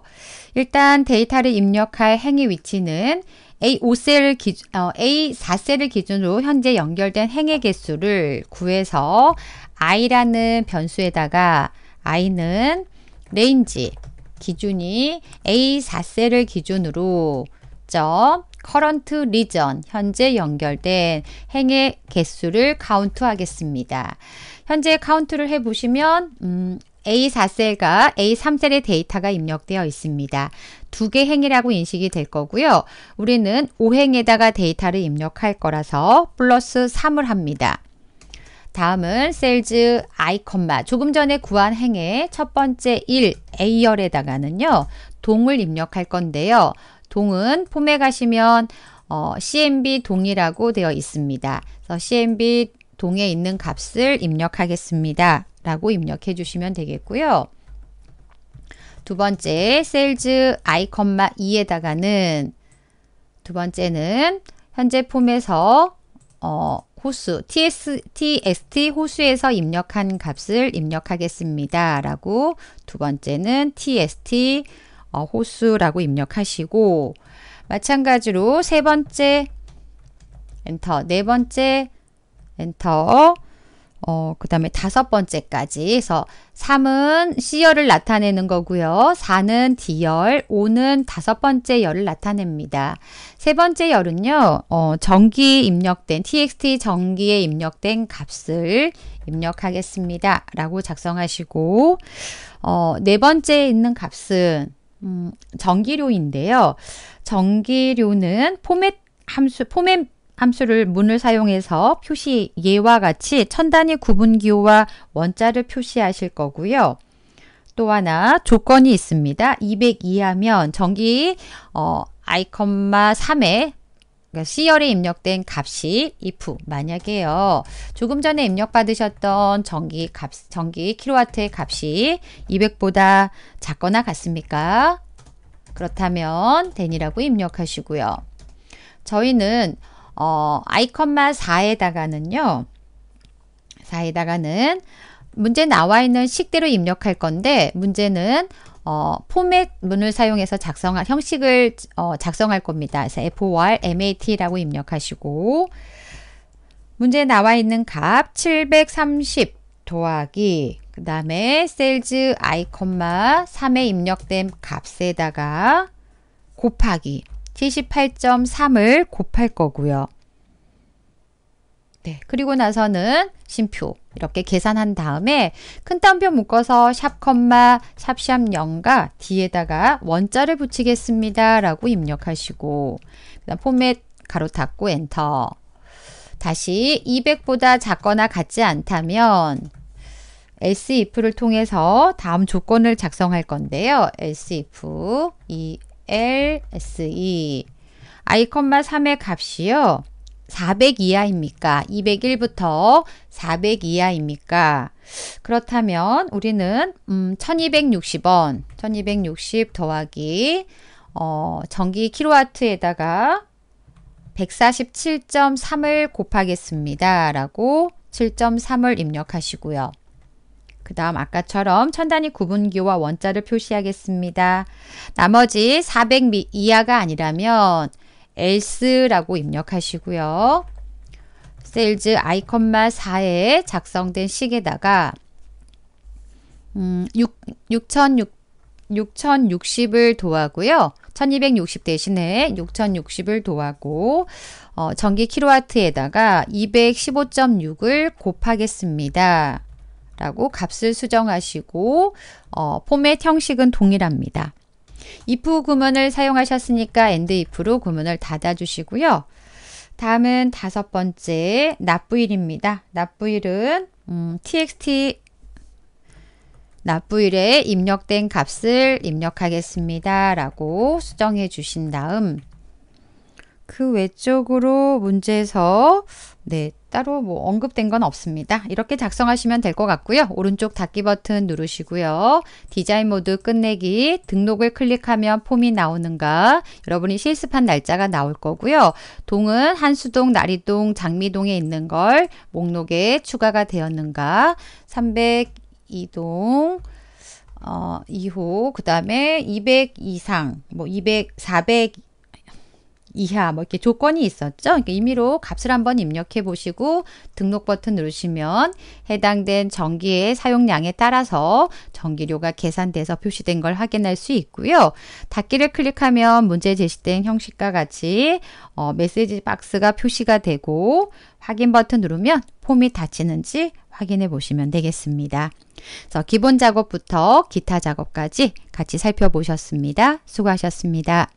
일단 데이터를 입력할 행위 위치는 a 5셀 기준, 어, A4셀을 기준으로 현재 연결된 행의 개수를 구해서 i라는 변수에다가 i는 레인지 기준이 A4셀을 기준으로 점 current region 현재 연결된 행의 개수를 카운트 하겠습니다. 현재 카운트를 해 보시면 음, A4셀과 A3셀의 데이터가 입력되어 있습니다. 두 개 행이라고 인식이 될 거고요. 우리는 5행에다가 데이터를 입력할 거라서 플러스 3을 합니다. 다음은 셀즈 아 조금 전에 구한 행의 첫 번째 1 A열에다가는요. 동을 입력할 건데요. 동은 폼에 가시면 어, CMB 동이라고 되어 있습니다. 그래서 CMB 동에 있는 값을 입력하겠습니다. 라고 입력해 주시면 되겠고요. 두 번째, 셀즈 아 2에다가는 두 번째는 현재 폼에서 어, 호수, TS, tst 호수에서 입력한 값을 입력하겠습니다. 라고 두 번째는 tst 어, 호수라고 입력하시고 마찬가지로 세 번째 엔터, 네 번째 엔터, 어, 그 다음에 다섯 번째까지 해서 3은 C열을 나타내는 거고요. 4는 D열, 5는 다섯 번째 열을 나타냅니다. 세 번째 열은요. 어, 정기 입력된, txt 정기에 입력된 값을 입력하겠습니다. 라고 작성하시고 어, 네 번째에 있는 값은 음, 정기료인데요. 정기료는 포맷 함수, 포맷 함수를 문을 사용해서 표시 예와 같이 천 단위 구분기호와 원자를 표시하실 거고요. 또 하나 조건이 있습니다. 2 0 2하면전기 어, 아이컴마 3에 그러니까 C열에 입력된 값이 if 만약에요. 조금 전에 입력받으셨던 전기 값 전기 킬로와트의 값이 200보다 작거나 같습니까? 그렇다면 된이라고 입력하시고요. 저희는 어, 아이콘마 4에다가는요. 4에다가는 문제 나와 있는 식대로 입력할 건데 문제는 어, 포맷 문을 사용해서 작성할 형식을 어, 작성할 겁니다. 그래서 FOR, MAT라고 입력하시고 문제에 나와 있는 값 730 더하기 그 다음에 셀즈 아이컨마 3에 입력된 값에다가 곱하기 78.3을 곱할 거고요. 네, 그리고 나서는 심표 이렇게 계산한 다음에 큰 따옴표 묶어서 샵 컴마 샵샵 0과 뒤에다가 원자를 붙이겠습니다. 라고 입력하시고 그다음 포맷 가로 닫고 엔터 다시 200보다 작거나 같지 않다면 else if를 통해서 다음 조건을 작성할 건데요. else if 이 lse i, 3의 값이요. 400 이하입니까? 201부터 400 이하입니까? 그렇다면 우리는 음, 1260원, 1260 더하기 어, 전기 킬로와트에다가 147.3을 곱하겠습니다. 라고 7.3을 입력하시고요. 그 다음 아까처럼 천 단위 구분기와 원자를 표시하겠습니다. 나머지 400 미 이하가 아니라면 else라고 입력하시고요. 셀즈 아이컨마 4에 작성된 식에다가 음, 6,060을 도하고요. 1260 대신에 6060을 도하고 어, 전기 킬로와트에다가 215.6을 곱하겠습니다. 라고 값을 수정하시고 어, 포맷 형식은 동일합니다. if 구문을 사용하셨으니까 and if로 구문을 닫아주시고요. 다음은 다섯 번째 납부일입니다. 납부일은 음, txt 납부일에 입력된 값을 입력하겠습니다. 라고 수정해 주신 다음 그 외쪽으로 문제에서 네 따로 뭐 언급된 건 없습니다. 이렇게 작성하시면 될 것 같고요. 오른쪽 닫기 버튼 누르시고요. 디자인 모드 끝내기 등록을 클릭하면 폼이 나오는가 여러분이 실습한 날짜가 나올 거고요. 동은 한수동, 나리동, 장미동에 있는 걸 목록에 추가가 되었는가 302동 어, 2호 그 다음에 200 이상 뭐 200, 400 이하 뭐 이렇게 조건이 있었죠. 그러니까 임의로 값을 한번 입력해 보시고 등록 버튼 누르시면 해당된 전기의 사용량에 따라서 전기료가 계산돼서 표시된 걸 확인할 수 있고요. 닫기를 클릭하면 문제 제시된 형식과 같이 어, 메시지 박스가 표시가 되고 확인 버튼 누르면 폼이 닫히는지 확인해 보시면 되겠습니다. 그래서 기본 작업부터 기타 작업까지 같이 살펴보셨습니다. 수고하셨습니다.